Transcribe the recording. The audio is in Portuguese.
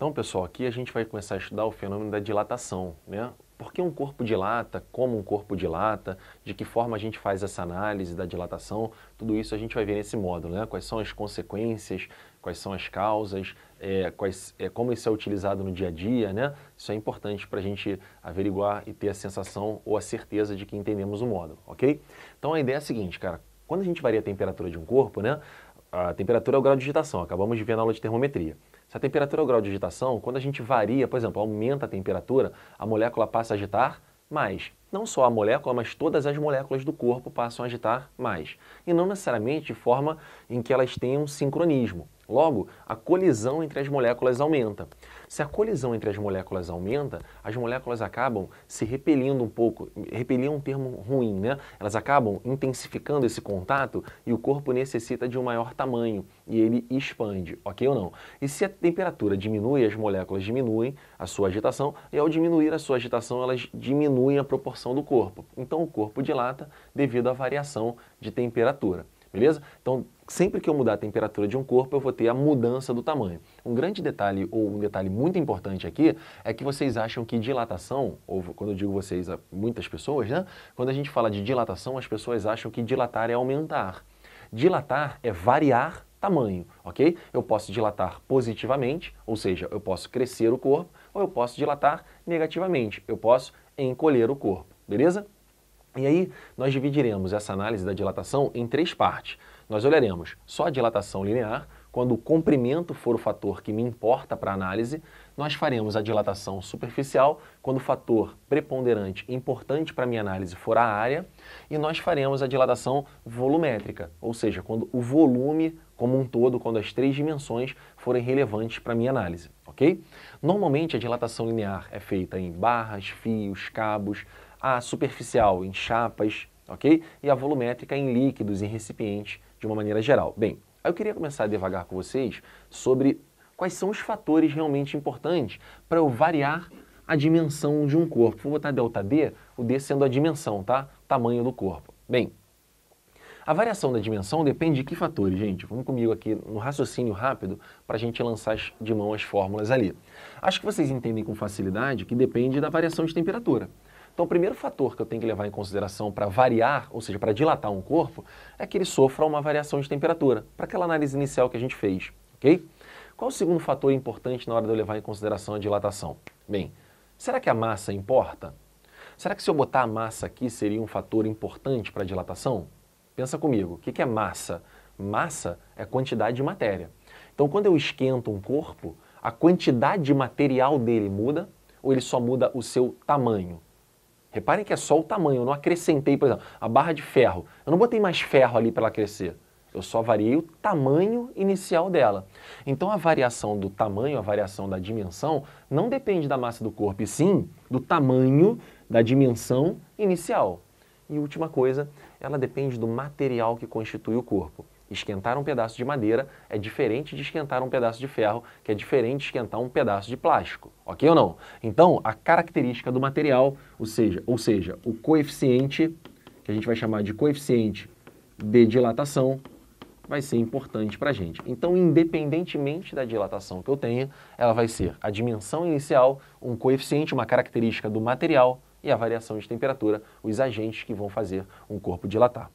Então, pessoal, aqui a gente vai começar a estudar o fenômeno da dilatação, né? Por que um corpo dilata? Como um corpo dilata? De que forma a gente faz essa análise da dilatação? Tudo isso a gente vai ver nesse módulo, né? Quais são as consequências, quais são as causas, é, quais, é, como isso é utilizado no dia a dia, né? Isso é importante para a gente averiguar e ter a sensação ou a certeza de que entendemos o módulo, ok? Então, a ideia é a seguinte, cara. Quando a gente varia a temperatura de um corpo, né? A temperatura é o grau de agitação, acabamos de ver na aula de termometria. Se a temperatura é o grau de agitação, quando a gente varia, por exemplo, aumenta a temperatura, a molécula passa a agitar mais. Não só a molécula, mas todas as moléculas do corpo passam a agitar mais. E não necessariamente de forma em que elas tenham sincronismo. Logo, a colisão entre as moléculas aumenta. Se a colisão entre as moléculas aumenta, as moléculas acabam se repelindo um pouco. Repelir é um termo ruim, né? Elas acabam intensificando esse contato e o corpo necessita de um maior tamanho e ele expande, ok ou não? E se a temperatura diminui, as moléculas diminuem a sua agitação e ao diminuir a sua agitação, elas diminuem a proporção dilatação do corpo. Então o corpo dilata devido à variação de temperatura. Beleza? Então, sempre que eu mudar a temperatura de um corpo, eu vou ter a mudança do tamanho. Um grande detalhe, ou um detalhe muito importante aqui, é que vocês acham que dilatação, ou quando eu digo vocês, muitas pessoas, né? Quando a gente fala de dilatação, as pessoas acham que dilatar é aumentar. Dilatar é variar tamanho, ok? Eu posso dilatar positivamente, ou seja, eu posso crescer o corpo, ou eu posso dilatar negativamente, eu posso encolher o corpo, beleza? E aí, nós dividiremos essa análise da dilatação em três partes. Nós olharemos só a dilatação linear, quando o comprimento for o fator que me importa para a análise, nós faremos a dilatação superficial quando o fator preponderante importante para minha análise for a área, e nós faremos a dilatação volumétrica, ou seja, quando o volume como um todo, quando as três dimensões forem relevantes para minha análise, ok? Normalmente a dilatação linear é feita em barras, fios, cabos, a superficial em chapas, ok? E a volumétrica em líquidos, em recipientes, de uma maneira geral. Bem, Aí eu queria começar a devagar com vocês sobre quais são os fatores realmente importantes para eu variar a dimensão de um corpo. Vou botar delta D, o D sendo a dimensão, tá? Tamanho do corpo. Bem, a variação da dimensão depende de que fatores, gente? Vamos comigo aqui no raciocínio rápido para a gente lançar de mão as fórmulas ali. Acho que vocês entendem com facilidade que depende da variação de temperatura. Então, o primeiro fator que eu tenho que levar em consideração para variar, ou seja, para dilatar um corpo, é que ele sofra uma variação de temperatura, para aquela análise inicial que a gente fez, ok? Qual o segundo fator importante na hora de eu levar em consideração a dilatação? Bem, será que a massa importa? Será que se eu botar a massa aqui seria um fator importante para a dilatação? Pensa comigo, o que é massa? Massa é quantidade de matéria. Então, quando eu esquento um corpo, a quantidade de material dele muda ou ele só muda o seu tamanho? Reparem que é só o tamanho, eu não acrescentei, por exemplo, a barra de ferro. Eu não botei mais ferro ali para ela crescer. Eu só variei o tamanho inicial dela. Então a variação do tamanho, a variação da dimensão, não depende da massa do corpo, e sim do tamanho da dimensão inicial. E última coisa, ela depende do material que constitui o corpo. Esquentar um pedaço de madeira é diferente de esquentar um pedaço de ferro, que é diferente de esquentar um pedaço de plástico. Ok ou não? Então, a característica do material, ou seja, ou seja o coeficiente, que a gente vai chamar de coeficiente de dilatação, vai ser importante para a gente. Então, independentemente da dilatação que eu tenha, ela vai ser a dimensão inicial, um coeficiente, uma característica do material e a variação de temperatura, os agentes que vão fazer um corpo dilatar.